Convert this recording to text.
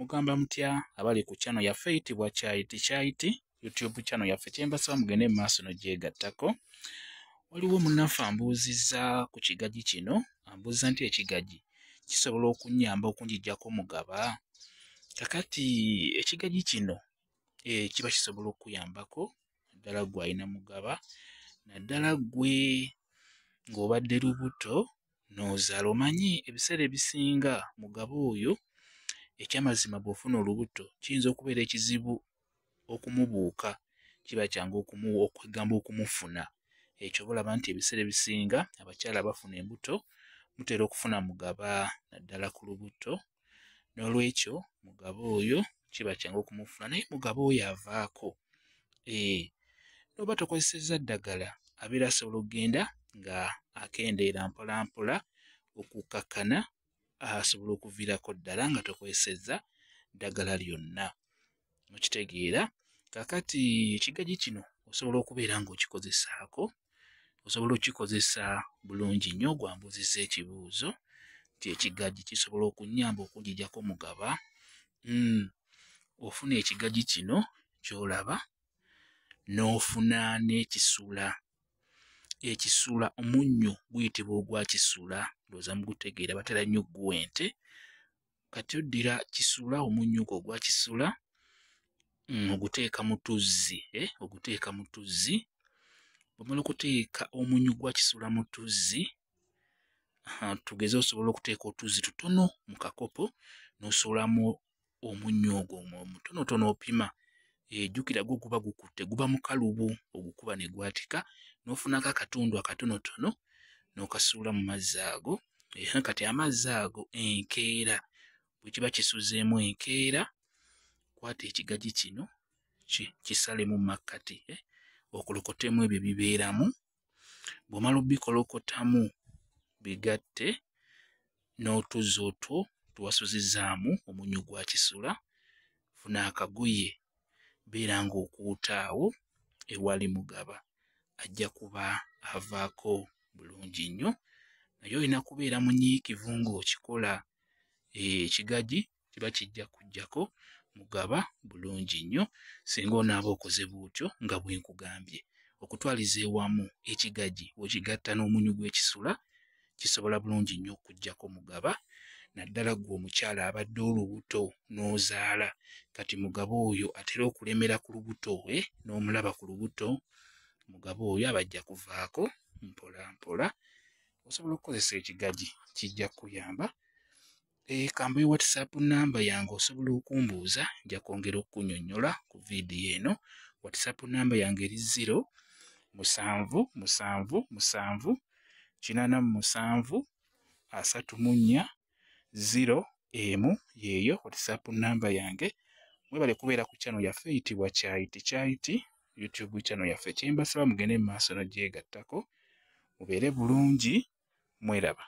mugamba mutya abali ku kyano yaffe eyitibwa kyaiti kyaiti youtube kyano yaffe kyembasaba mugende mu maaso nogyegattako waliwo omunaffe ambuuziza ku kigaji kino ambuuziza nti ekigaji kisobola okunyamba okunjijjako mugaba kakati ekigaji kino e, kiba kisobola okuyambako naddala gwe alina mugaba naddala gwe ng'obadde lubuto noozaala omanyi ebiseera ebisinga mugaba oyo ekyamazima bwofuna olubuto kiyinza okubeera ekizibu okumubuuka kiba kyangu okumuwa okwegamba okumufuna ekyo bolaba nti ebiseera ebisinga abakyala abafuna embuto mutera okufuna mugaba naddala ku lubuto nolwekyo mugaba oyo kiba kyangu okumufuna naye mugaba oyo avaako ee noba tokozeseza ddagala abeera asobola okugenda nga akendeera mpolampola okukakkana asobola okuviirako ddala nga tokozeseza ddagala lyonna mukitegeera kakati ekigaji kino osobola okubeera ngaokikozesaako osobola okukikozesa bulungi nnyo ogwambuziza ekibuuzo nti ekigaji kisobola okunyamba okunjijako mugaba hmm, ofuna ekigaji kino kyolaba n'ofuna n'ekisula ekisula omunnyo guyitibwa ogwa kisula looza mugutegeera batera nnyo gwente kati oddira kisula omunnyogo ogwa kisula mm, oguteeka mu tuzzi eh, oguteeka mu tuzzi bamala okuteeka omunnyo gwa kisula mu tuzzi tugeze osobola okuteeka otuzzi tutono mu kakopo n'osuulamu omunnyo ogwo omutonotono opima ejjukira gwo guba gukutte guba mukalubu ogukuba ne gwatika n'ofunako akatundu akatonotono n'okasuula mu mazzi ago era kati amazzi ago enkeera bwe kiba kisuzeemu enkeera kwata ekigaji kino kisalemu makkati eh, okulokotemu ebyo bibeeramu bwomala obikolokotamu bigatte n'otuzi otwo tuwasuzizaamu omunyu gwa kisula funa akagoye beeranga okuutaawo ewali mugaba ajja kuba avaako bulungi nnyo naye olina kubeera munyiikivu ng'okikola eh, ekigaji kiba kijja kujjako mugaba bulungi nnyo singa onaaba okoze bwutyo nga bwe nkugambye okutwaliza ewamu ekigaji wekigatta n'omunywi gw'ekisula kisobola bulungi nnyo okugjako mugaba naddala gwe omukyala abadde olubuto n'ozaala kati mugabo oyo atera okulemera ku lubuto e n'omulaba ku lubuto mugabo oyo abajja kuvaako mpola mpola osobola okukozesa ekigaji kijja kkuyamba kambe whatsapp namba yange osobola okumbuuza nja kwongera okukunyonnyola ku vidiyo eno whatsapp namba yange eri ziro musanvu musanvu musanvu kinana mu musanvu asatu mu nnya zero emu yeeyo whatsapp namba yange mwebale kubeera ku channel yaffe eyitibwa kyayiti kyayiti youtube channel yaffe kyembasaba mugende mu maaso nogyegattako mubeere bulungi mweraba